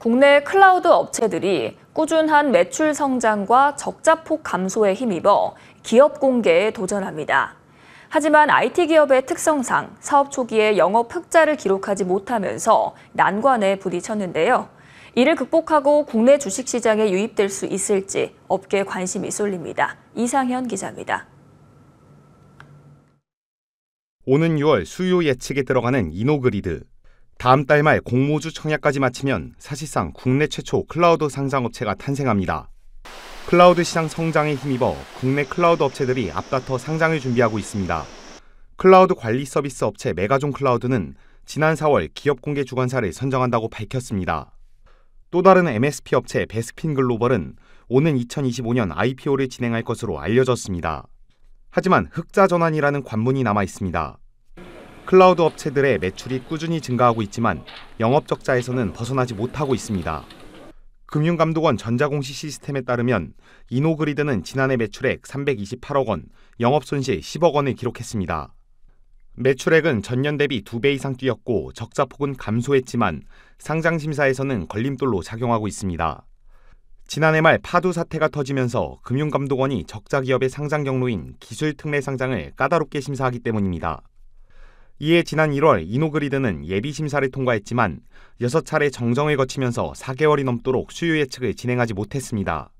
국내 클라우드 업체들이 꾸준한 매출 성장과 적자폭 감소에 힘입어 기업 공개에 도전합니다. 하지만 IT 기업의 특성상 사업 초기에 영업 흑자를 기록하지 못하면서 난관에 부딪혔는데요. 이를 극복하고 국내 주식시장에 유입될 수 있을지 업계 에 관심이 쏠립니다. 이상현 기자입니다. 오는 6월 수요 예측에 들어가는 이노그리드. 다음 달 말 공모주 청약까지 마치면 사실상 국내 최초 클라우드 상장업체가 탄생합니다. 클라우드 시장 성장에 힘입어 국내 클라우드 업체들이 앞다퉈 상장을 준비하고 있습니다. 클라우드 관리 서비스 업체 메가존 클라우드는 지난 4월 기업 공개 주관사를 선정한다고 밝혔습니다. 또 다른 MSP 업체 베스핀 글로벌은 오는 2025년 IPO를 진행할 것으로 알려졌습니다. 하지만 흑자 전환이라는 관문이 남아 있습니다. 클라우드 업체들의 매출이 꾸준히 증가하고 있지만 영업 적자에서는 벗어나지 못하고 있습니다. 금융감독원 전자공시 시스템에 따르면 이노그리드는 지난해 매출액 328억 원, 영업 손실 10억 원을 기록했습니다. 매출액은 전년 대비 2배 이상 뛰었고 적자폭은 감소했지만 상장 심사에서는 걸림돌로 작용하고 있습니다. 지난해 말 파두 사태가 터지면서 금융감독원이 적자 기업의 상장 경로인 기술특례 상장을 까다롭게 심사하기 때문입니다. 이에 지난 1월 이노그리드는 예비 심사를 통과했지만 6차례 정정을 거치면서 4개월이 넘도록 수요 예측을 진행하지 못했습니다.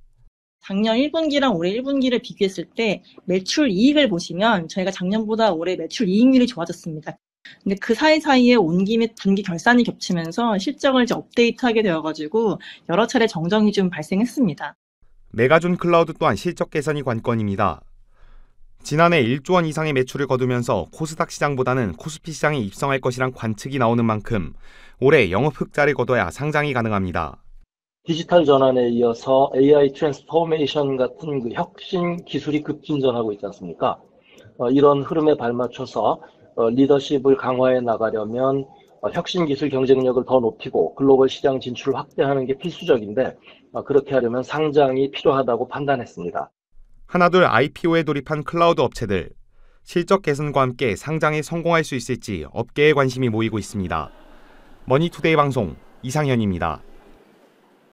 작년 1분기랑 올해 1분기를 비교했을 때 매출 이익을 보시면 저희가 작년보다 올해 매출 이익률이 좋아졌습니다. 근데 그 사이사이에 온기 및 분기 결산이 겹치면서 실적을 이제 업데이트하게 되어가지고 여러 차례 정정이 좀 발생했습니다. 메가존 클라우드 또한 실적 개선이 관건입니다. 지난해 1조 원 이상의 매출을 거두면서 코스닥 시장보다는 코스피 시장에 입성할 것이란 관측이 나오는 만큼 올해 영업 흑자를 거둬야 상장이 가능합니다. 디지털 전환에 이어서 AI 트랜스포메이션 같은 그 혁신 기술이 급진전하고 있지 않습니까? 어, 이런 흐름에 발맞춰서 어, 리더십을 강화해 나가려면 어, 혁신 기술 경쟁력을 더 높이고 글로벌 시장 진출을 확대하는 게 필수적인데 어, 그렇게 하려면 상장이 필요하다고 판단했습니다. 하나둘 IPO에 돌입한 클라우드 업체들 실적 개선과 함께 상장에 성공할 수 있을지 업계에 관심이 모이고 있습니다. 머니투데이 방송 이상현입니다.